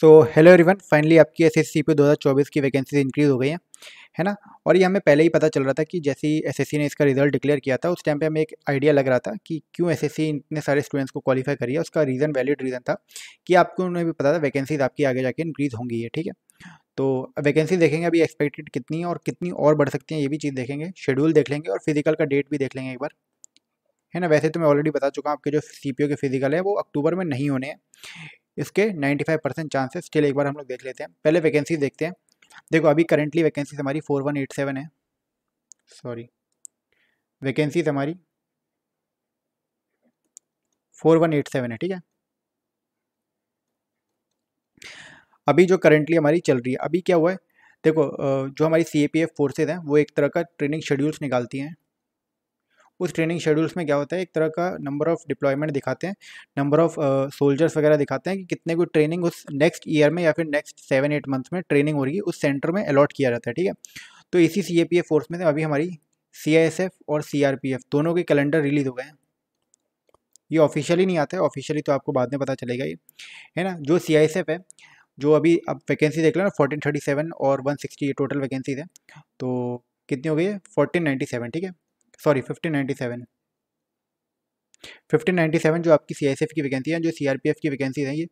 सो hello everyone finally आपकी SSC पे 2024 की वैकेंसीज इंक्रीज़ हो गई हैं है ना और ये हमें पहले ही पता चल रहा था कि जैसे ही एसएससी ने इसका रिजल्ट डिक्लेयर किया था उस टाइम पे हमें एक आइडिया लग रहा था कि क्यों एसएससी इतने सारे स्टूडेंट्स को क्वालिफाई करी है उसका रीज़न वैलिड रीज़न था कि आपको उन्हें भी पता था वैकेंसीज आपकी आगे जाके इंक्रीज़ होंगी है ठीक है तो वैकेंसी देखेंगे अभी एक्सपेक्टेड कितनी है और कितनी और बढ़ सकती हैं ये भी चीज़ देखेंगे शेड्यूल देख लेंगे और फिजिकल का डेट भी देख लेंगे एक बार है ना वैसे तो मैं ऑलरेडी बता चुका हूँ आपके जो सी के फिजिकल है वो अक्टूबर में नहीं होने हैं इसके 95 परसेंट चांसेस चलिए एक बार हम लोग देख लेते हैं पहले वैकेंसी देखते हैं देखो अभी करेंटली वैकेंसी हमारी फोर वन एट सेवन है सॉरी वैकेंसीज हमारी फोर वन एट सेवन है ठीक है अभी जो करेंटली हमारी चल रही है अभी क्या हुआ है देखो जो हमारी C A P F forces हैं वो एक तरह का ट्रेनिंग शेड्यूल्स निकालती हैं उस ट्रेनिंग शेड्यूल्स में क्या होता है एक तरह का नंबर ऑफ़ डिप्लॉयमेंट दिखाते हैं नंबर ऑफ़ सोल्जर्स वगैरह दिखाते हैं कि कितने को ट्रेनिंग उस नेक्स्ट ईयर में या फिर नेक्स्ट सेवन एट मंथ में ट्रेनिंग हो रही है उस सेंटर में अलॉट किया जाता है ठीक है तो इसी C A P F force में अभी हमारी सी आई एस एफ और सी आर पी एफ दोनों के कैलेंडर रिलीज़ हो गए हैं ये ऑफिशियली नहीं आता है ऑफिशियली तो आपको बाद में पता चलेगा ये है ना जो सी आई एस एफ है जो अभी अब वैकेंसी देख लो ना फोर्टीन थर्टी सेवन और वन सिक्सटी ये टोटल वैकेंसीज है तो कितनी हो गई है फोर्टीन नाइन्टी सेवन ठीक है सॉरी 1597 1597 जो आपकी सी की वैकेंसी है जो सी की वैकेंसी हैं ये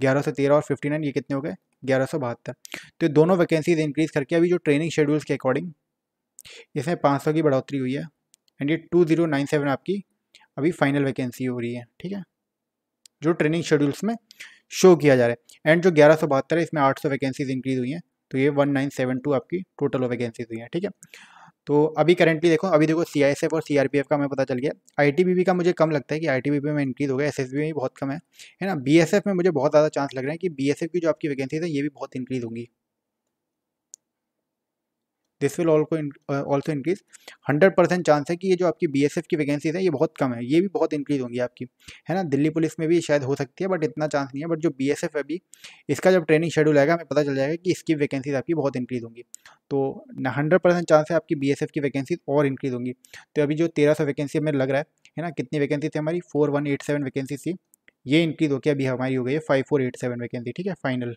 ग्यारह सौ तेरह और फिफ्टी नाइन ये कितने हो गए ग्यारह सौ बहत्तर तो दोनों वैकेंसीज इंक्रीज़ करके अभी जो ट्रेनिंग शेड्यूल्स के अकॉर्डिंग इसमें पाँच सौ की बढ़ोतरी हुई है एंड ये टू जीरो नाइन सेवन आपकी अभी फाइनल वैकेंसी हो रही है ठीक है जो ट्रेनिंग शेड्यूल्स में शो किया जा रहा है एंड जो ग्यारह सौ बहत्तर है इसमें आठ सौ वैकेंसीज इंक्रीज़ हुई हैं तो ये वन नाइन सेवन टू आपकी टोटल वैकेंसीज हुई हैं ठीक है तो अभी करेंटली देखो अभी देखो सी और सी का मैं पता चल गया आई का मुझे कम लगता है कि आई में इंक्रीज़ हो गया एस में भी बहुत कम है है ना बी में मुझे बहुत ज़्यादा चांस लग रहा है कि बी की जो आपकी वैकेंसीज है ये भी बहुत इंक्रीज़ होंगी this will also also increase hundred percent chance है कि ये जो आपकी बी की वैकेंसीज हैं ये बहुत कम है ये भी बहुत इंक्रीज होंगी आपकी है ना दिल्ली पुलिस में भी शायद हो सकती है बट इतना चांस नहीं है बट जो बी एस अभी इसका जब ट्रेनिंग शेड्यूल आएगा हमें पता चल जाएगा कि इसकी वैकेंसीज आपकी बहुत इंक्रीज होंगी तो हंड्रेड परसेंट चांस है आपकी बी की वैकेंसीज और इंक्रीज होंगी तो अभी जो तेरह सौ वैकेंसी हमें लग रहा है है ना कितनी वैकेंसी थी हमारी four one eight seven vacancy थी ये इंक्रीज होकर अभी हमारी हो गई है five four eight seven vacancy ठीक है फाइनल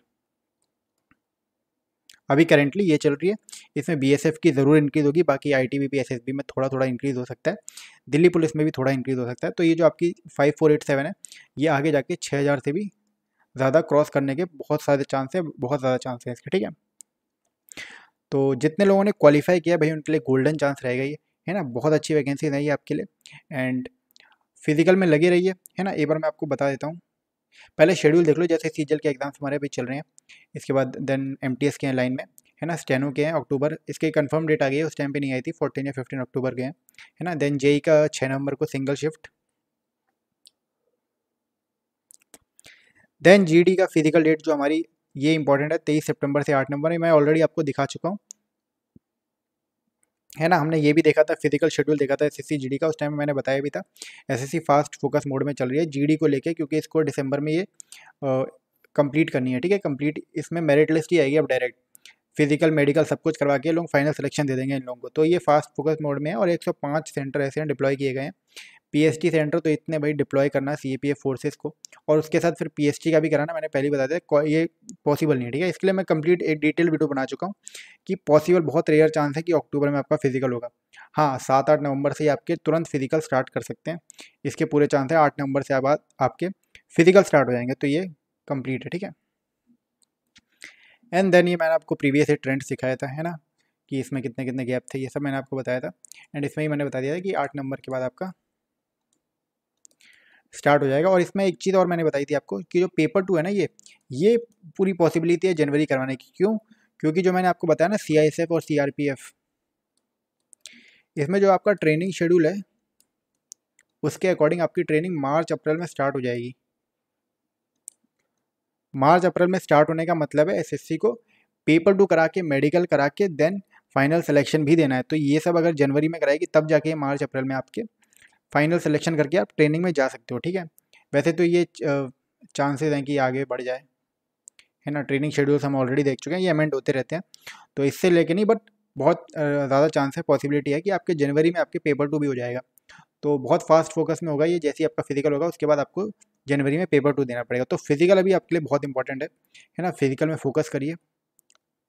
अभी करेंटली ये चल रही है इसमें बी की ज़रूर इंक्रीज़ होगी बाकी आई टी बी में थोड़ा थोड़ा इंक्रीज़ हो सकता है दिल्ली पुलिस में भी थोड़ा इंक्रीज़ हो सकता है तो ये जो आपकी फाइव फोर एट सेवन है ये आगे जाके छः हज़ार से भी ज़्यादा क्रॉस करने के बहुत सारे चांस है बहुत ज़्यादा चांस है इसके ठीक है तो जितने लोगों ने क्वालिफाई किया भाई उनके लिए गोल्डन चांस रहेगा ये है ना बहुत अच्छी वैकेंसी है आपके लिए एंड फिजिकल में लगे रहिए है ना एक बार मैं आपको बता देता हूँ पहले शेड्यूल देख लो जैसे सी के एग्ज़ाम्स हमारे अभी चल रहे हैं इसके बाद देन एम के हैं लाइन में है ना स्टेनो के हैं अक्टूबर इसके कंफर्म डेट आ गई है उस टाइम पे नहीं आई थी फोर्टीन या फिफ्टीन अक्टूबर के हैं है ना देन जेई e e का छः नवंबर को सिंगल शिफ्ट देन जीडी का फिजिकल डेट जो हमारी ये इंपॉर्टेंट है तेईस सितंबर से आठ नंबर है मैं ऑलरेडी आपको दिखा चुका हूँ है ना हमने ये भी देखा था फिजिकल शेड्यूल देखा था एसएससी जीडी का उस टाइम मैंने बताया भी था एसएससी फास्ट फोकस मोड में चल रही है जीडी को लेके क्योंकि इसको दिसंबर में ये कंप्लीट करनी है ठीक है कंप्लीट इसमें मेरिट लिस्ट ही आएगी अब डायरेक्ट फिजिकल मेडिकल सब कुछ करवा के लोग फाइनल सिलेक्शन दे देंगे इन लोगों को तो ये फास्ट फोकस मोड में है और पाँच सेंटर ऐसे हैं डिप्लॉय किए गए हैं पी सेंटर तो इतने भाई डिप्लॉय करना सी ए फोर्सेस को और उसके साथ फिर पी का भी कराना मैंने पहले ही बता दिया ये पॉसिबल नहीं है ठीक है इसके लिए मैं कंप्लीट एक डिटेल वीडियो बना चुका हूँ कि पॉसिबल बहुत रेयर चांस है कि अक्टूबर में आपका फिजिकल होगा हाँ सात आठ नवंबर से ही आपके तुरंत फिजिकल स्टार्ट कर सकते हैं इसके पूरे चांस है आठ नवंबर से बाद आपके फिजिकल स्टार्ट हो जाएंगे तो ये कम्प्लीट है ठीक है एंड देन ये मैंने आपको प्रीवियस ये ट्रेंड सिखाया था है ना कि इसमें कितने कितने गैप थे ये सब मैंने आपको बताया था एंड इसमें ही मैंने बता दिया था कि आठ नंबर के बाद आपका स्टार्ट हो जाएगा और इसमें एक चीज़ और मैंने बताई थी आपको कि जो पेपर टू है ना ये ये पूरी पॉसिबिलिटी है जनवरी करवाने की क्यों क्योंकि जो मैंने आपको बताया ना सी और सी इसमें जो आपका ट्रेनिंग शेड्यूल है उसके अकॉर्डिंग आपकी ट्रेनिंग मार्च अप्रैल में स्टार्ट हो जाएगी मार्च अप्रैल में स्टार्ट होने का मतलब है एसएससी को पेपर टू करा के मेडिकल करा के देन फाइनल सिलेक्शन भी देना है तो ये सब अगर जनवरी में कराएगी तब जाके मार्च अप्रैल में आपके फाइनल सिलेक्शन करके आप ट्रेनिंग में जा सकते हो ठीक है वैसे तो ये चांसेस हैं कि आगे बढ़ जाए है ना ट्रेनिंग शेड्यूल्स हम ऑलरेडी देख चुके हैं ये अमेंड होते रहते हैं तो इससे लेके नहीं बट बहुत ज़्यादा चांस है पॉसिबिलिटी है कि आपके जनवरी में आपके पेपर टू भी हो जाएगा तो बहुत फास्ट फोकस में होगा ये जैसे ही आपका फिजिकल होगा उसके बाद आपको जनवरी में पेपर टू देना पड़ेगा तो फिजिकल अभी आपके लिए बहुत इंपॉर्टेंट है है ना फिजिकल में फोकस करिए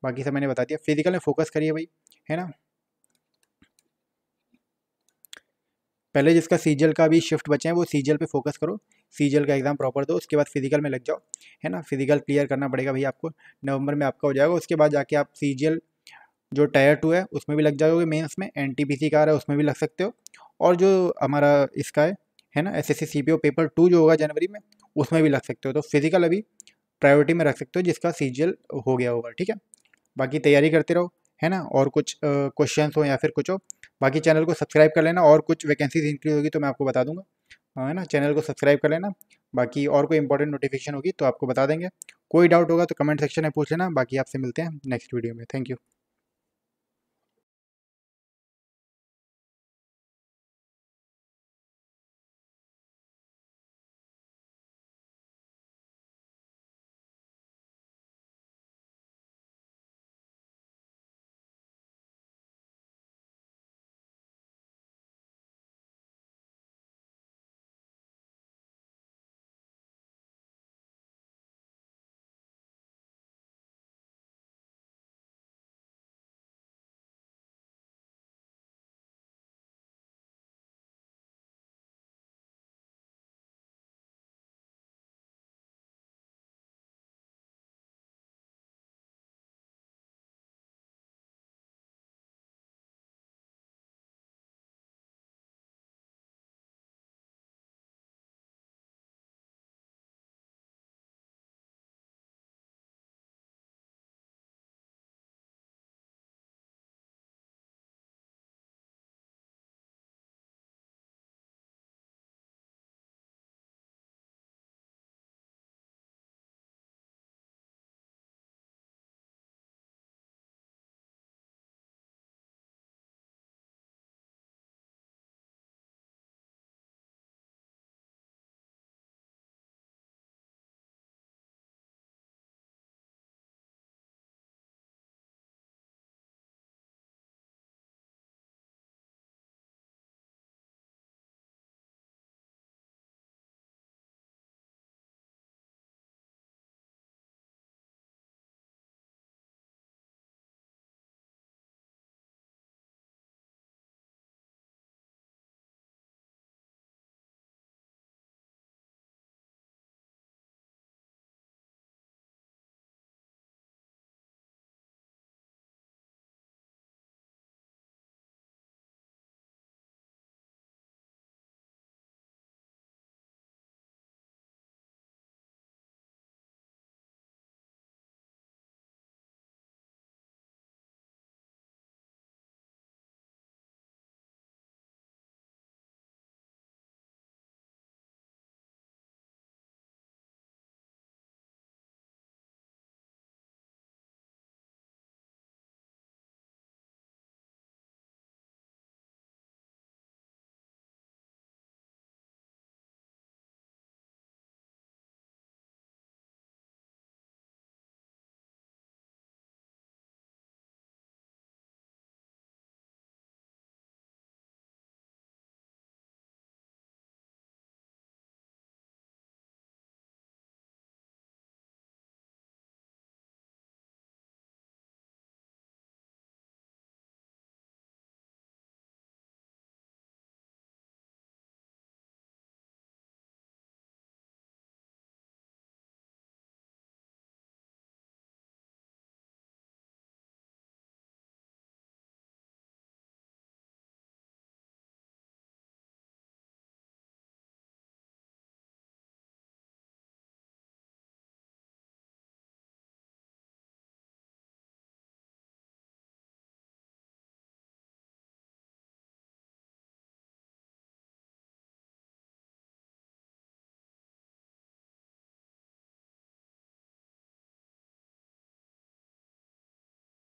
बाकी सब मैंने बता दिया फिजिकल में फोकस करिए भाई है ना पहले जिसका सीजल का भी शिफ्ट बचे हैं वो सीजल पे फोकस करो सीजल का एग्ज़ाम प्रॉपर दो उसके बाद फिजिकल में लग जाओ है ना फिजिकल क्लियर करना पड़ेगा भाई आपको नवंबर में आपका हो जाएगा उसके बाद जाके आप सीजल जो टायर टू है उसमें भी लग जाओगे मेन्स में एन का आ है उसमें भी लग सकते हो और जो हमारा इसका है है ना एस एस पेपर टू जो होगा जनवरी में उसमें भी लग सकते हो तो फिजिकल अभी प्रायोरिटी में रख सकते हो जिसका सीजल हो गया होगा ठीक है बाकी तैयारी करते रहो है ना और कुछ क्वेश्चन हो या फिर कुछ हो बाकी चैनल को सब्सक्राइब कर लेना और कुछ वैकेंसीज इंक्रीज होगी तो मैं आपको बता दूंगा हाँ, है ना चैनल को सब्सक्राइब कर लेना बाकी और कोई इंपॉर्टेंट नोटिफिकेशन होगी तो आपको बता देंगे कोई डाउट होगा तो कमेंट सेक्शन में पूछ लेना बाकी आपसे मिलते हैं नेक्स्ट वीडियो में थैंक यू